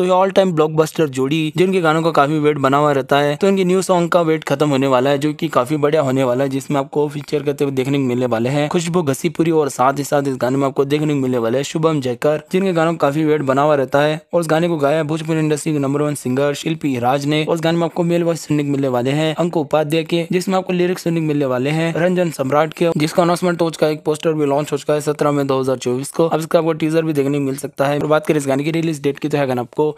तो ये all time blockbuster जोड़ी जिनके गानों का काफी वेट बना हुआ रहता है तो इनके न्यू सॉन्ग का वेट खत्म होने वाला है जो की काफी बढ़िया होने वाला है जिसमें आपको फीचर करते हुए देखने को मिलने वाले हैं खुशबू घसीपुरी और साथ ही साथ इस गाने में आपको देखने को मिलने वाले है शुभम जयकर जिनके गानों का काफी वेट बना हुआ रहता है और उस गाने को गाया भोजपुरी इंडस्ट्री के number one singer Shilpi Raj ने उस गाने में आपको मेल वॉइस सुनने को मिलने वाले हैं अंको उपाध्याय के जिसमें आपको लिरिक्स सुनने को मिलने वाले हैं रंजन सम्राट के जिसका अनाउंसमेंट हो चुका है एक पोस्टर भी लॉन्च हो चुका है सत्रह मई दो को अब इसका आपको टीजर भी देखने को मिल सकता है और बात करें इस गाने की रिलीज डेट की तो है आपको